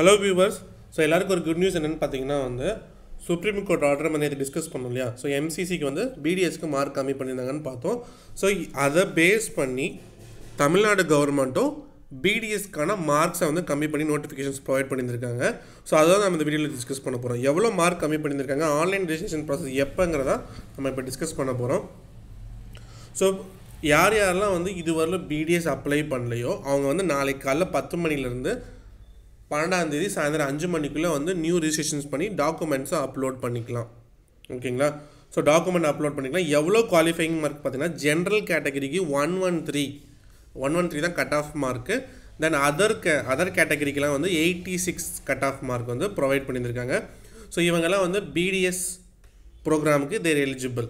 hello viewers so எல்லாருக்கும் ஒரு good news என்னென்னு பார்த்தீங்கன்னா வந்து சுப்ரீம் கோர்ட் ஆர்டர் நம்ம நேற்று டிஸ்கஸ் பண்ணோம் இல்லையா ஸோ எம்சிசிக்கு வந்து பிடிஎஸ்க்கு மார்க் கம்மி பண்ணியிருந்தாங்கன்னு பார்த்தோம் ஸோ அதை பேஸ் பண்ணி தமிழ்நாடு கவர்மெண்ட்டும் பிடிஎஸ்க்கான மார்க்ஸை வந்து கம்மி பண்ணி நோட்டிஃபிகேஷன்ஸ் ப்ரொவைட் பண்ணியிருக்காங்க ஸோ அதை தான் நம்ம இந்த வீடியோவில் டிஸ்கஸ் பண்ண போகிறோம் எவ்வளோ மார்க் கம்மி பண்ணியிருக்காங்க ஆன்லைன் ரெஜிஸ்ட்ரேஷன் ப்ராசஸ் எப்போங்கிறதா நம்ம இப்போ டிஸ்கஸ் பண்ண போகிறோம் ஸோ யார் யாரெல்லாம் வந்து இதுவரையிலும் பிடிஎஸ் அப்ளை பண்ணலையோ அவங்க வந்து நாளைக்கு காலைல பத்து மணிலேருந்து பன்னெண்டாந்தேதி சாயந்தரம் அஞ்சு மணிக்குள்ளே வந்து நியூ ரிஜிஸ்ட்ரேஷன்ஸ் பண்ணி டாக்குமெண்ட்ஸை அப்லோட் பண்ணிக்கலாம் ஓகேங்களா ஸோ டாக்குமெண்ட் அப்லோட் பண்ணிக்கலாம் எவ்வளோ குவாலிஃபைங் மார்க் பார்த்தீங்கன்னா ஜென்ரல் கேட்டகரிக்கு one one three one one three தான் cut off mark then other கே அதர் கேட்டகரிக்கெலாம் வந்து eighty six cut off mark வந்து ப்ரொவைட் பண்ணியிருக்காங்க ஸோ இவங்கெல்லாம் வந்து பிடிஎஸ் ப்ரோக்ராமுக்கு தேர் எலிஜிபிள்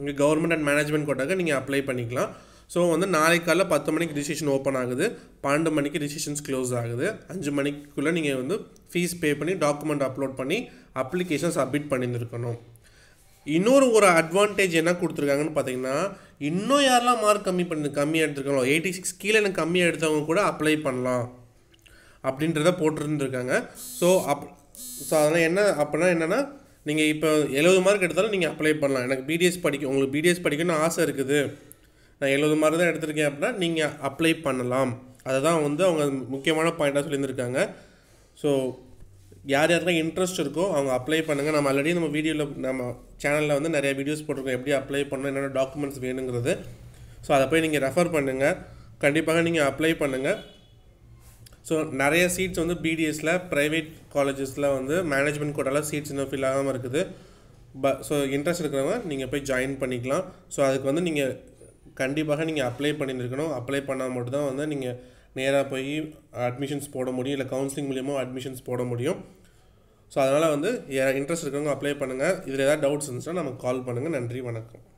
இங்கே கவர்மெண்ட் அண்ட் மேனேஜ்மெண்ட் கோட்டாக்க நீங்கள் அப்ளை பண்ணிக்கலாம் ஸோ வந்து நாளைக்கு காலையில் பத்து மணிக்கு ரிஜிஸ்ட்ரேஷன் ஓப்பன் ஆகுது பன்னெண்டு மணிக்கு ரிஜிஸ்ட்ரேஷன்ஸ் க்ளோஸ் ஆகுது அஞ்சு மணிக்குள்ளே நீங்கள் வந்து ஃபீஸ் பே பண்ணி டாக்குமெண்ட் அப்லோட் பண்ணி அப்ளிகேஷன் சப்மிட் பண்ணியிருந்துருக்கணும் இன்னொரு ஒரு அட்வான்டேஜ் என்ன கொடுத்துருக்காங்கன்னு பார்த்தீங்கன்னா இன்னும் யாரெல்லாம் மார்க் கம்மி பண்ணி கம்மியாக எடுத்துருக்காங்களோ எயிட்டி சிக்ஸ் கீழே எனக்கு கம்மியாக எடுத்தவங்க கூட அப்ளை பண்ணலாம் அப்படின்றத போட்டுருந்துருக்காங்க ஸோ அப் ஸோ அதனால் என்ன அப்படின்னா என்னென்னா நீங்கள் இப்போ எழுபது மார்க் எடுத்தாலும் நீங்கள் அப்ளை பண்ணலாம் எனக்கு பிடிஎஸ் படிக்க உங்களுக்கு பிடிஎஸ் படிக்கணும்னு ஆசை இருக்குது நான் எழுபது மார்க் தான் எடுத்திருக்கேன் அப்படின்னா நீங்கள் அப்ளை பண்ணலாம் அதை தான் வந்து அவங்க முக்கியமான பாயிண்ட்டாக சொல்லியிருந்திருக்காங்க ஸோ யார் யாருக்கெல்லாம் இன்ட்ரெஸ்ட் இருக்கோ அவங்க அப்ளை பண்ணுங்கள் நம்ம ஆல்ரெடி நம்ம வீடியோவில் நம்ம சேனலில் வந்து நிறைய வீடியோஸ் போட்டிருக்கோம் எப்படி அப்ளை பண்ணணும் என்னென்ன டாக்குமெண்ட்ஸ் வேணுங்கிறது ஸோ அதை போய் நீங்கள் ரெஃபர் பண்ணுங்கள் கண்டிப்பாக நீங்கள் அப்ளை பண்ணுங்கள் ஸோ நிறைய சீட்ஸ் வந்து பிடிஎஸில் ப்ரைவேட் காலேஜஸில் வந்து மேனேஜ்மெண்ட் கோட்டால சீட்ஸ் இன்னும் ஃபில் ஆகாமல் இருக்குது ப ஸோ இன்ட்ரெஸ்ட் இருக்கிறவங்க நீங்கள் போய் ஜாயின் பண்ணிக்கலாம் ஸோ அதுக்கு வந்து நீங்கள் கண்டிப்பாக நீங்கள் அப்ளை பண்ணியிருக்கணும் அப்ளை பண்ணால் மட்டும்தான் வந்து நீங்கள் நேராக போய் அட்மிஷன்ஸ் போட முடியும் இல்லை கவுன்சிலிங் மூலியமாக அட்மிஷன்ஸ் போட முடியும் ஸோ அதனால் வந்து இன்ட்ரெஸ்ட் இருக்கிறவங்க அப்ளை பண்ணுங்கள் இதில் ஏதாவது டவுட்ஸ் இருந்துச்சுன்னா நமக்கு கால் பண்ணுங்கள் நன்றி வணக்கம்